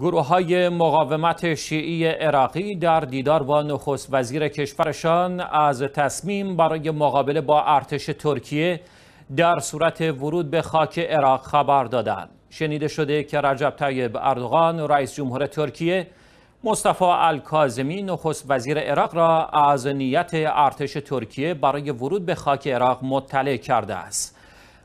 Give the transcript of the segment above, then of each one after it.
گروه های مقاومت شیعی عراقی در دیدار با نخست وزیر کشورشان از تصمیم برای مقابله با ارتش ترکیه در صورت ورود به خاک عراق خبر دادند. شنیده شده که رجب طیب اردوغان رئیس جمهور ترکیه مصطفی الکاظمی نخست وزیر عراق را از نیت ارتش ترکیه برای ورود به خاک عراق مطلع کرده است.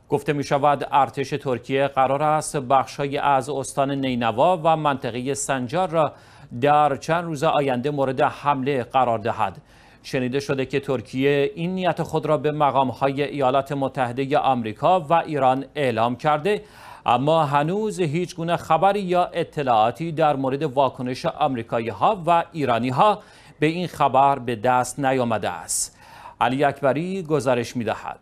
گفته می شود ارتش ترکیه قرار است بخشهایی از استان نینوا و منطقه سنجار را در چند روز آینده مورد حمله قرار دهد. شنیده شده که ترکیه این نیت خود را به مقامهای ایالات متحده آمریکا و ایران اعلام کرده اما هنوز هیچ گونه خبری یا اطلاعاتی در مورد واکنش آمریکایی ها و ایرانی ها به این خبر به دست نیامده است. علی اکبری گزارش می دهد.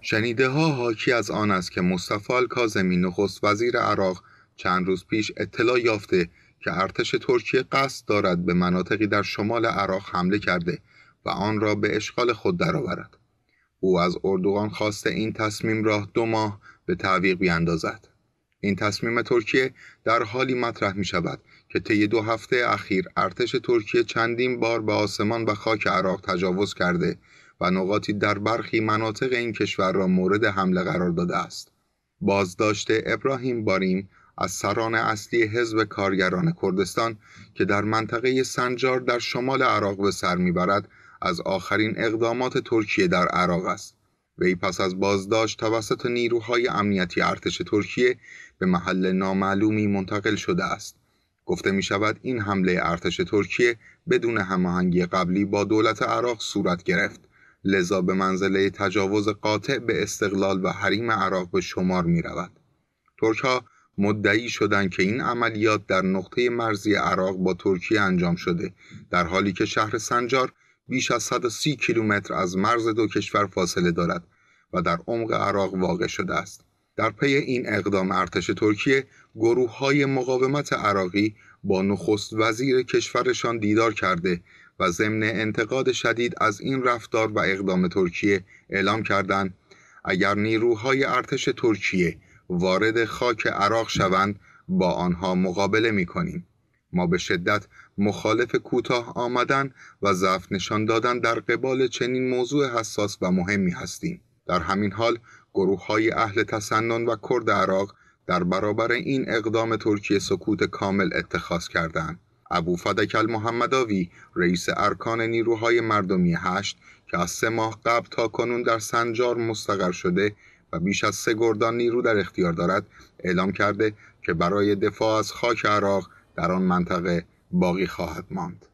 شنیده ها حاکی از آن است که مصطفی الکاظمی نخست وزیر عراق چند روز پیش اطلاع یافته که ارتش ترکیه قصد دارد به مناطقی در شمال عراق حمله کرده و آن را به اشغال خود درآورد. او از اردوغان خواسته این تصمیم را دو ماه به تعویق بیاندازد. این تصمیم ترکیه در حالی مطرح می شود که طی دو هفته اخیر ارتش ترکیه چندین بار به آسمان و خاک عراق تجاوز کرده و نقاطی در برخی مناطق این کشور را مورد حمله قرار داده است بازداشت ابراهیم باریم از سران اصلی حزب کارگران کردستان که در منطقه سنجار در شمال عراق به سر میبرد از آخرین اقدامات ترکیه در عراق است وی پس از بازداشت توسط نیروهای امنیتی ارتش ترکیه به محل نامعلومی منتقل شده است گفته می شود این حمله ارتش ترکیه بدون هماهنگی قبلی با دولت عراق صورت گرفت لذا به منزله تجاوز قاطع به استقلال و حریم عراق به شمار می رود. ترک ها مدعی شدند که این عملیات در نقطه مرزی عراق با ترکیه انجام شده در حالی که شهر سنجار بیش از 130 کیلومتر از مرز دو کشور فاصله دارد و در عمق عراق واقع شده است در پی این اقدام ارتش ترکیه گروه های مقاومت عراقی با نخست وزیر کشورشان دیدار کرده و ضمن انتقاد شدید از این رفتار و اقدام ترکیه اعلام کردند اگر نیروهای ارتش ترکیه وارد خاک عراق شوند با آنها مقابله می کنیم. ما به شدت مخالف کوتاه آمدن و ضعف نشان دادن در قبال چنین موضوع حساس و مهمی هستیم در همین حال گروه های اهل تسنن و کرد عراق در برابر این اقدام ترکیه سکوت کامل اتخاذ کردند ابو فدک المحمداوی رئیس ارکان نیروهای مردمی هشت که از سه ماه قبل تا کنون در سنجار مستقر شده و بیش از سه گردان نیرو در اختیار دارد اعلام کرده که برای دفاع از خاک عراق در آن منطقه باقی خواهد ماند